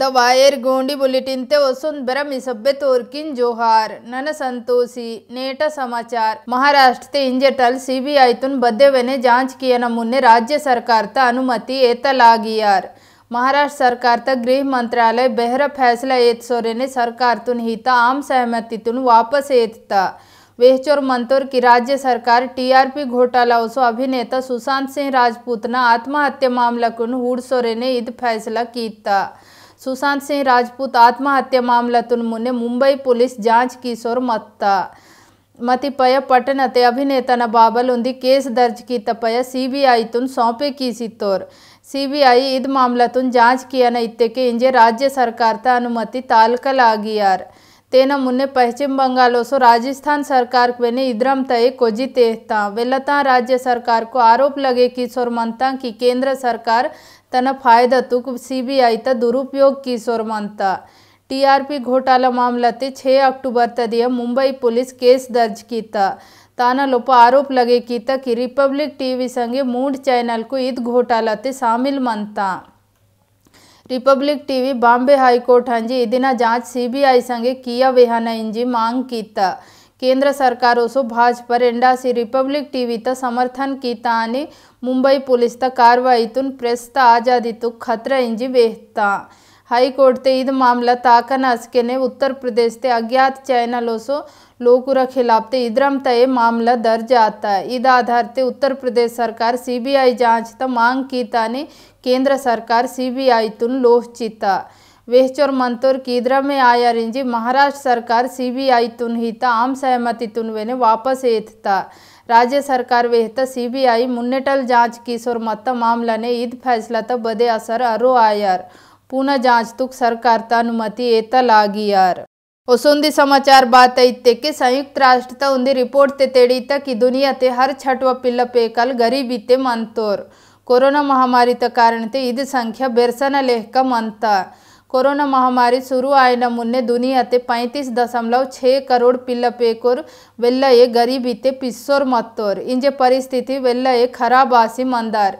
the wire ಗೋಂಡಿ ಬುಲೆಟಿನ್ತೆ ಹೊಸೊಂದು ಬೆರ ಮಿಸಬ್ಬೆ तोरकिन जोहार none Santoshi ನೇಟ समाचार महाराष्ट्र ते इंजेटल सीबीआई तुन वेने जांच किया मुन्ने राज्य सरकार ता अनुमति एतलागियार महाराष्ट्र सरकार तक गृह मंत्रालय बेहरा फैसला एत सोरे ने सरकार तुन हिता आम सहमति तुन वापस एतता वेहचोर मंतोर की राज्य सरकार टीआरपी घोटाला उसो अभिनेता सुशांत सिंह राजपूत ना आत्महत्या मामला कुन हुड सोरे ने इत फैसला कीता सुशांत सिंह राजपूत आत्महत्या मामला तुन मुने मुंबई पुलिस जांच किशोर मत्ता मति पय पटन अभिनेता बाबल केस दर्ज की तपय सीबीआई तुन सौंपे किसी तौर सीबीआई इद मामला तुन जांच किया न इत्ते के इंजे राज्य सरकार त अनुमति तालकल आगियार तेना मुन्ने पश्चिम बंगाल ओसो राजस्थान सरकार को ने इद्रम तय कोजी तेहता वेलता राज्य सरकार को आरोप लगे किशोर मनता की केंद्र सरकार फायदा తన ఫాయిదతుకు సిబిఐతో दुरुपयोग की सोरमनता टीआरपी घोटाला मामला मामलाते 6 अक्टूबर तदिया मुंबई पुलिस केस दर्ज किया ताना लोप आरोप लगे किया कि रिपब्लिक टीवी संगे मूड चैनल को ईद घोटालाते शामिल मनता रिपब्लिक टीवी बॉम्बे हाईकोर्ट हंजी इदिना जांच सीबीआई संगे किया विहान इंजी मांग किया भाजपा ಕೇಂದ್ರ ಸರ್ಕಾರವು ಭಾಜಪರ ಎಂಡಾಸಿ ರಿಪಬ್ಲಿಕ್ ಟಿವಿತ ಸಮರ್ಥನ್ ಕೀತಾನೆ ಮುಂಬೈ ಪೊಲೀಸ್ತ ಕಾರ್ವಾಯಿತುನ್ आजादी ಆಜಾದಿತು खतरा इंजी बेहता हाईकोर्ट ते ईद मामला ताकनासके ने उत्तर प्रदेश ते अज्ञात चैनलों सो लोकुरा खिलाफ ते इधरम तय मामला दर्ज आता है ईद आधार ते उत्तर प्रदेश सरकार सीबीआई जांच त मांग की ताने केंद्र सरकार सीबीआई तुन लोह चिता वेहचोर मंतूर कीद्रमे ಆಯಾರಿಂಜಿ ಮಹಾರಾಷ್ಟ್ರ ಸರ್ಕಾರ ಸಿಬಿಐ ತುನ್ ಹಿತ ಆಮ್ ಸಹಮತಿ ತುನ್ವೇನೆ वापस ಏತ್ತ राज्य सरकार वेहता सीबीआई मुन्नेटल जांच किशोर मत मामला ने ईद फैसला त बदे असर अरो आयर पुनः जांच तुक सरकार त अनुमति एता लागी यार ओसुंदी समाचार बात इत्ते के संयुक्त राष्ट्र त उन्दी रिपोर्ट ते तेड़ी तक कि दुनिया ते हर छठवा पिल्ल पेकल गरीबी ते मंतोर कोरोना महामारी त कारण ते ईद संख्या बेरसना का मनता ಕೊರೋನಾ ಮಹಾಮಾರಿ ಶುರುವಿನ ಮುನ್ನೆ ದುನಿಯಾತೆ ಪೈಂತೀಸ್ ದಶಮಲವ್ ಛೇ ಕರೋಡ್ ಪಿಲ್ಲ ಪೇಕೋರ್ ವೆಲ್ಲಯೇ ಗರೀಬಿತೆ ಪಿಸ್ಸೋರ್ ಮತ್ತೋರ್ ಇಂಜೆ ಪರಿಸ್ಥಿತಿ ವೆಲ್ಲಯೇ ಖರಾಬ್ ಆಸಿ ಮಂದಾರ್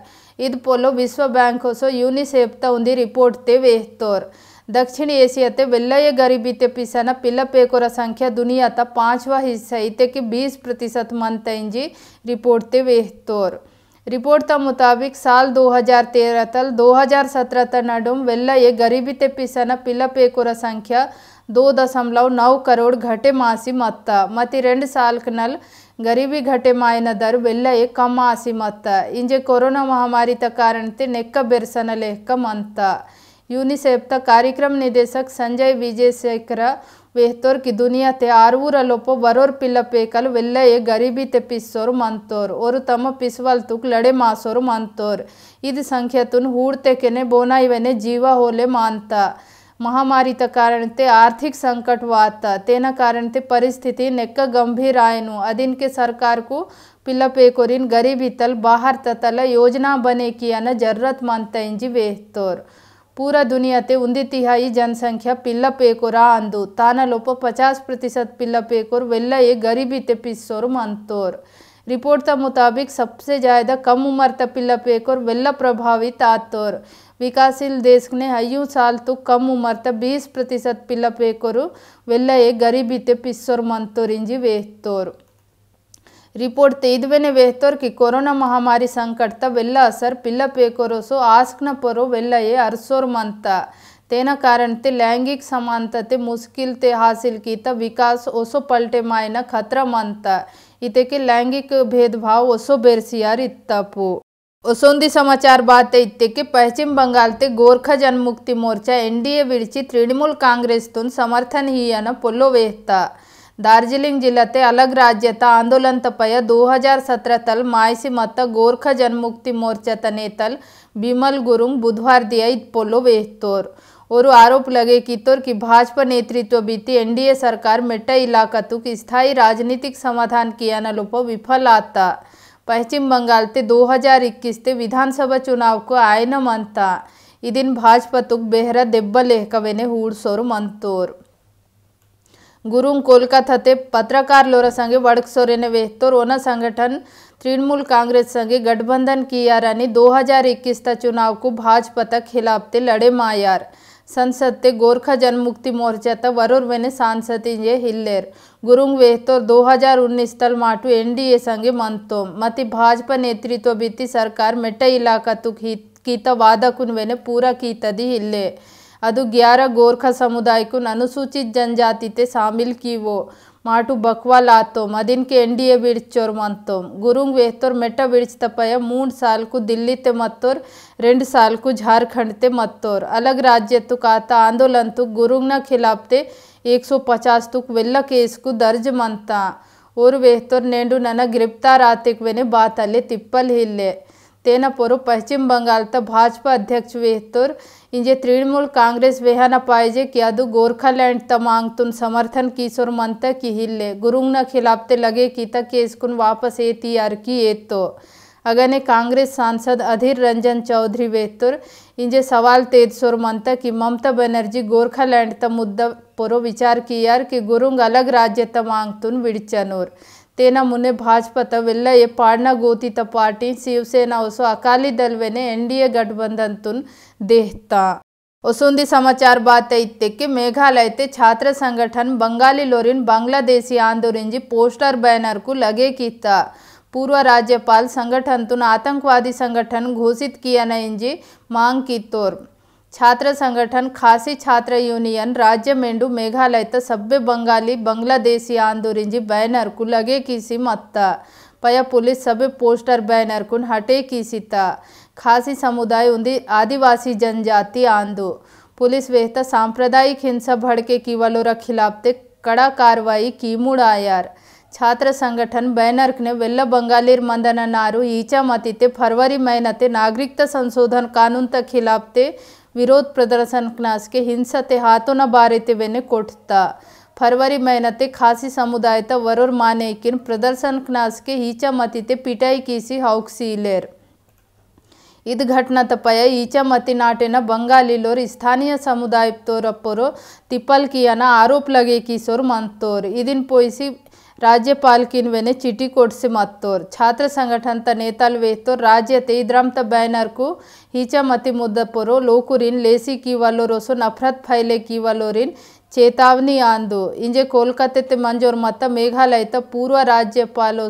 ಇದು ಪೋಲೋ ವಿಶ್ವ ಬ್ಯಾಂಕ್ ಹೊಸ ಯೂನಿಸೆಫ್ತ ಉಂದಿ ರಿಪೋರ್ಟ್ತೆ ವೇಹ್ತೋರ್ ದಕ್ಷಿಣ ಏಷ್ಯಾತೆ ವೆಲ್ಲಯ ಗರೀಬಿತೆ ಪಿಸನ ಪಿಲ್ಲಪೇಕೋರ ಸಂಖ್ಯೆ ದುನಿಯಾತ ಪಾಂಚವಾ ಹಿಸ್ಸಾ ಇತೆಕ್ಕೆ ಬೀಸ್ ಪ್ರತಿಶತ ಮಂತ ಇಂಜಿ ರಿಪೋರ್ಟ್ತೆ ವೇಹ್ತೋರ್ रिपोर्ट के मुताबिक साल 2013 तल हजार तनाडुम वेल्ला ये गरीबी तेपीसन पिलपेकुर संख्या दो दशमलव नौ करोड़ घटे मासी मत मत रे साल नल गरीबी घटे मायन दर वेल्ला कम आसी मत इंजे कोरोना महामारी त कारण ते नेक बेरसन लेख मत यूनिसेफ त कार्यक्रम निदेशक संजय विजय शेखर ವೆಹ್ತೋರ್ಕಿ ದುನಿಯತೆ ಆರ್ವೂರ ಲೊಪೊ ಬರೋರ್ ಪಿಲ್ಲಪೇಕಲ್ ವೆಲ್ಲಯೆ ಗರೀಬಿ ತೆಪ್ಪಿಸೋರು ಮಂತೋರ್ ಒರು ತಮ್ಮ ಪಿಸ್ವಲ್ ತುಕ್ ಲಡೆ ಮಾಸೋರು ಮಂತೋರ್ ಇದು ಸಂಖ್ಯತುನ್ ಹೂಡ್ತೆಕೆನೆ ಬೋನ ಇವನೆ ಜೀವ ಹೋಲೆ ಮಾಂತ ಮಹಾಮಾರಿ ತ ಕಾರಣತೆ ಆರ್ಥಿಕ ಸಂಕಟ ವಾತ ತೇನ ಕಾರಣತೆ ಪರಿಸ್ಥಿತಿ ನೆಕ್ಕ ಗಂಭೀರ ಆಯನು ಅದಿನ್ಕೆ ಸರ್ಕಾರಕ್ಕೂ ಪಿಲ್ಲಪೇಕೋರಿನ್ ಗರೀಬಿ ತಲ್ ಬಾಹರ್ ತತಲ ಯೋಜನಾ ಬನೇಕಿಯನ ಜರ್ರತ್ ಮಂತ ಇಂಜಿ ವೇಹ್ತೋರ್ पूरा दुनियाते उंदी तिहाई जनसंख्या पिल्लपेकोर ಅಂದು ತಾನಲೊಪ पचास प्रतिशत पिल्लपेकोर वेल्ला ये गरीबी तेपिसोर मंतोर रिपोर्ट के मुताबिक सबसे ज़्यादा कम उम्र तक पिल्लपेकोर वेल्ला प्रभावित आतोर विकासशील देश ने हयू साल तो कम उम्र तक बीस प्रतिशत पिल्लपेकोर वेल्ला ये गरीबी तेपिसोर मंतोर वेहतोर ರಿಪೋರ್ಟ್ ತೈದ್ವೇನೆ ವೆಹ್ತೋರ್ಕಿ ಕೊರೋನಾ ಮಹಾಮಾರಿ ಸಂಕಟ ವೆಲ್ಲ ಅಸರ್ ಪಿಲ್ಲಪೇ ಕೊರೋಸು ಆಸ್ಕ್ನ ಪರೋ ವೆಲ್ಲಯೇ ಅರ್ಸೋರ್ ಮಂತ तेना कारण ते लैंगिक समानता ते मुश्किल ते हासिल कीता विकास ओसो पलटे मायना खतरा मानता इते के लैंगिक भेदभाव ओसो बेरसियार इत्तापो ओसोंदी समाचार बात है के पश्चिम बंगाल ते गोरखा जनमुक्ति मोर्चा एनडीए विचि तृणमूल कांग्रेस तुन समर्थन ही याना पोलो वेहता दार्जिलिंग ಜಿಲ್ಲತೆ अलग ರಾಜ್ಯತ ಆಂದೋಲನ तपय ದೋ हजार ಸತ್ರ ತಲ್ ಮಾಯಸಿ ಮತ್ತ ಗೋರ್ಖ ಜನ್ಮುಕ್ತಿ ಮೋರ್ಚಾ ತನೆ ತಲ್ बिमल गुरुंग बुधवार दिया पोलो वेहतोर और आरोप लगे कितोर की भाजपा नेतृत्व बीती एनडीए सरकार मेट इलाका तुक स्थायी राजनीतिक समाधान किया नलोप विफल आता पश्चिम बंगाल ते 2021 ते विधानसभा चुनाव को आय न मनता इदिन भाजपा तुक बेहरा देब्बल लेहकवे हूड़सोर मंतोर ગુરુમ કોલકા થતે પત્રકારલોર સંગે વડકસોરેને વેહતોરોના संगठन तृणमूल कांग्रेस संगे गठबंधन किया रानी हजार का चुनाव को भाजपा तक ते लड़े मायार संसद ते गोरखा जनमुक्ति मोर्चा त वरुर वेने सांसद इंजे हिल्लेर गुरुंग वेहतोर 2019 तल माटू एनडीए संगे मंतो मति भाजपा नेतृत्व बीती सरकार मेट इलाका तुक कीता वादा कुन वेने पूरा कीता दी हिल्ले अब ग्यार गोरखा समुदाय को अनुसूचित जनजाति ते शामिल की वो माटु बकवा लातोम अदीन के एन डी ए बिड़चोर मंतोम गुरुंग वेहतोर मेट बिड़चित पय मूं साल को दिल्ली ते मत्तोर रे साल को झारखंड ते मत्तोर अलग राज्य तो काता आंदोलन तो गुरुंग न खिलाफ ते एक सौ पचास तुक वेल केस को दर्ज मंता और वेहतोर नेंडू नन गिरफ्तार आते वेने बात अल्ले तिप्पल हिले तेन पूर्व पश्चिम बंगाल त भाजपा अध्यक्ष वेहतुर इंजे तृणमूल कांग्रेस वेहन पायजे कि अदू गोरखालैंड त मांग तुन समर्थन किशोर मंत की हिल्ले गुरुंग न खिलाफते लगे कि त केस कुन वापस एती यार की ए तो अगने कांग्रेस सांसद अधीर रंजन चौधरी वेहतुर इंजे सवाल तेज सुर मंत कि ममता बनर्जी गोरखालैंड त मुद्दा पुरो विचार की यार कि गुरुंग अलग राज्य त मांगतुन विड़चनूर तेना मुन्ने भाजपतवेल्ला पाडन गोतित पार्टी शिवसेना वसो अकाली दलवेने एन डी ए गठबंधन तुन देहता वसुंदी समाचार बात इतने मेघालय ते छात्र संगठन बंगाली लोरिन बांग्लादेशी आंदोलन पोस्टर बैनर को लगे किता पूर्व राज्यपाल संगठन तुन आतंकवादी संगठन घोषित किया नजी मांग की तोर छात्र संगठन खासी छात्र यूनियन राज्य मेघालय ಮೇಘಾಲಯದ बंगाली ಬಂಗಾಲಿ आंदोरी बैनर को लगे ಕಿಸಿಮ್ मत ಪಯ पुलिस ಸಬ್ಬೆ ಪೋಸ್ಟರ್ बैनर को हटे ಖಾಸಿ खासी समुदाय ಆದಿವಾಸಿ जनजाति ಆಂದು पुलिस वेहता सांप्रदायिक हिंसा भड़के की वलोरा खिलाफते कड़ा कार्रवाई की मुड़ायार छात्र संगठन बैनर्क ने वेल्ल बंगालीर मंदन नारू ईचा मतिते फरवरी महीनते नागरिकता संशोधन कानून तक खिलाफते ವಿರೋಧ ಕ್ಲಾಸ್ಗೆ ಹಿಂಸತೆ ಹಾತೋನ ಬಾರಿತಿವೆನೆ ಕೊಡ್ತ ಫರ್ವರಿ ಮಹಿನತೆ ಖಾಸಿ ಸಮುದಾಯದ ವರೋರ್ ಮಾನೇಕಿನ್ ಪ್ರದರ್ಶನ ಕ್ಲಾಸ್ಗೆ ಈಚ ಮತಿತೆ ಪಿಟಾಯಿ ಕೀಸಿ ಹೌಕ್ಸೀಲೇರ್ ಇದು ಘಟನಾ ತಪಯ ಈಚ ಮತಿ ನಾಟಿನ ಬಂಗಾಲಿಲೋರ್ ಸ್ಥಾನೀಯ ಸಮುದಾಯ ತೋರಪ್ಪರು ತಿಪ್ಪಲ್ ಕಿಯನ ಆರೋಪ ಲಗೆ ಕೀಸೋರ್ ಮಂತೋರ್ ಇದನ್ ಪೋಯಿಸಿ राज्यपाल किन्वेने चिटी कोडसी मत्तोर छात्र संगठन नेताल वेतोर राज्य तेईद्राम बैनर को हीचा मति मुद्दपोरो लोकुरिन लेसी की वालोरोसो नफरत फैले की वालोरिन चेतावनी आंदो इंजे कोलकाता ते मंजूर मत मेघालय त पूर्व राज्यपालों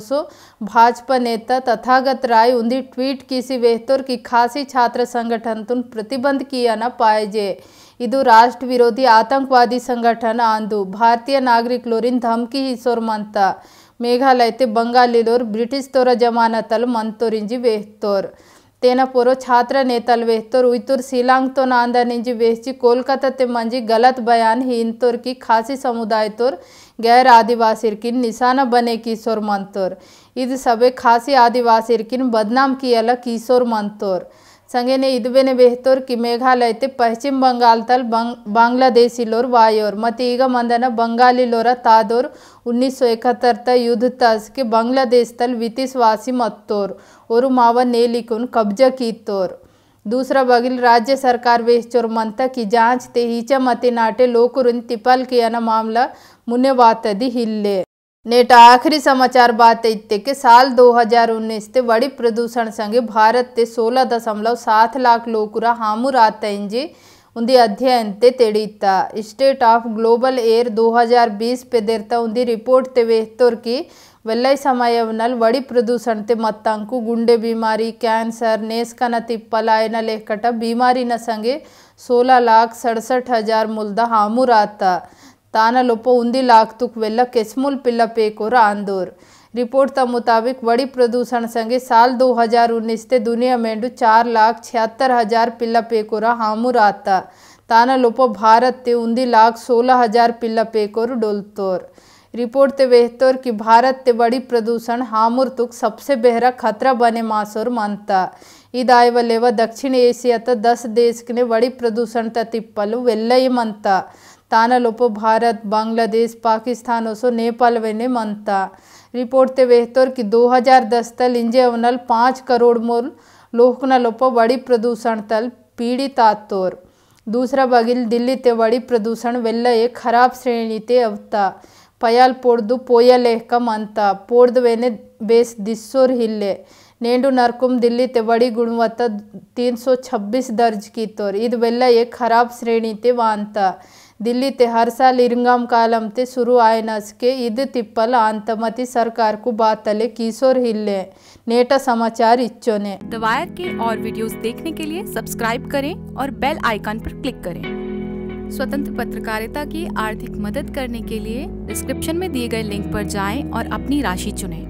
भाजपा नेता तथागत राय उन्दी ट्वीट किसी वेहतोर की खासी छात्र संगठन तुन प्रतिबंध किया न पाए जे इू राष्ट्र विरोधी आतंकवादी संघटन अंद भारतीय नागरिक धमकी मंत मेघालय ते बंगाली ब्रिटिश तोर जमानत मंतोरी वेहतोर तेनापुर छात्र नेता वेहतोर उतूर शिलांग तो नांदी वेहचि कोलकाता मंजी गलत बयान हिंदोर की खासी समुदाय तोर गैर आदिवासी की निशाना बने किशोर मंतोर इध सभी खासी आदिवासी की बदनाम किया किशोर मंतोर ಸಂಗೇನೆ ಇದುವೇನೆ ಬೆಹ್ತೋರ್ಕಿ ಮೇಘಾಲಯತೆ ಪಶ್ಚಿಮ ಬಂಗಾಲ್ ತಲ್ ಬಂಗ್ ಬಾಂಗ್ಲಾದೇಶಿಲೋರ್ ವಾಯೋರ್ ಮತ್ತು मंदन ಮಂದನ ಬಂಗಾಲಿಲೋರ ತಾದೋರ್ उन्नीस सौ इकहत्तर तक युद्ध के बांग्लादेश तल वितिसवासी मत्तोर और मावा नेलिकुन कब्जा की तोर दूसरा बगिल राज्य सरकार वेश्चोर मंत की जांच ते हीचा मत नाटे लोकुरुन तिपल किया मामला मुन्ने वातदी हिल्ले नेट आखिरी समाचार बात इतने के साल 2019 ते बड़ी प्रदूषण संगे भारत ते सोलह दशमलव सात लाख लोकुरा हामू रात इंजे उन्दी अध्ययन ते तेड़ीता स्टेट ऑफ ग्लोबल एयर 2020 पे देरता उन्दी रिपोर्ट ते वेहतोर की समय समयवनल बड़ी प्रदूषण ते मत्तांकु गुंडे बीमारी कैंसर नेस्कन तिप्पलायन लेखट बीमारी न संगे सोलह लाख सड़सठ हजार मुल्दा हामू राता ತಾನಲೊಪ್ಪ ಉಂದಿಲಾಕ್ ತುಕ್ ವೆಲ್ಲಕ್ केसमुल ಪಿಲ್ಲ पेकोर आंदोर रिपोर्ट के मुताबिक बड़ी प्रदूषण संगे साल 2019 ते दुनिया में चार लाख छिहत्तर हज़ार पिल्ला पेकोरा हामुर आता ताना भारत ते उन्दी लाख सोलह हज़ार पिल्ला पेकोर डोलतोर रिपोर्ट ते वेहतोर कि भारत ते बड़ी प्रदूषण हामुर तुक सबसे बेहरा खतरा बने मासोर मानता इदाय वलेवा दक्षिण एशिया त दस देश ने बड़ी प्रदूषण त तिप्पल वेल्लई मनता ತಾನಲೊಪೊ भारत बांग्लादेश पाकिस्तान ओसो नेपाल वेने मनता रिपोर्ट ते बेहतर कि 2010 तल इंजे अवनल पाँच करोड़ मोल लोहकना लोपो बड़ी प्रदूषण तल पीड़ित आतोर दूसरा बगिल दिल्ली ते बड़ी प्रदूषण वेल्ल एक खराब श्रेणी ते अवता ಪಯಾಲ್ ಪೋಡ್ದು ಪೋಯಲೇಹಕಂ ಅಂತ ಪೋಡ್ದವೇನೆ ಬೇಸ್ ದಿಸ್ಸೋರ್ ಹಿಲ್ಲೆ ನೇಂಡು ನರ್ಕುಮ್ ದಿಲ್ಲಿ ತೆವಡಿ ಗುಣವತ್ತ ತೀನ್ ಸೋ ಛಬ್ಬಿಸ್ ದರ್ಜ್ ಕೀತೋರ್ ಇದು ಬೆಲ್ಲ ಏ ಖರಾಬ್ ಶ್ರೇಣಿತೆ ವಾಂತ दिल्ली ದಿಲ್ಲಿ ಹರ್ಷ ಲಿಂಗಂ ಕಾಲಂತೆ ಶುರು के ईद तिप्पल आंतमती सरकार को बातले किशोर हिले नेटा समाचार इच्छो ने दवायर के और वीडियोस देखने के लिए सब्सक्राइब करें और बेल आइकन पर क्लिक करें स्वतंत्र पत्रकारिता की आर्थिक मदद करने के लिए डिस्क्रिप्शन में दिए गए लिंक पर जाएं और अपनी राशि चुनें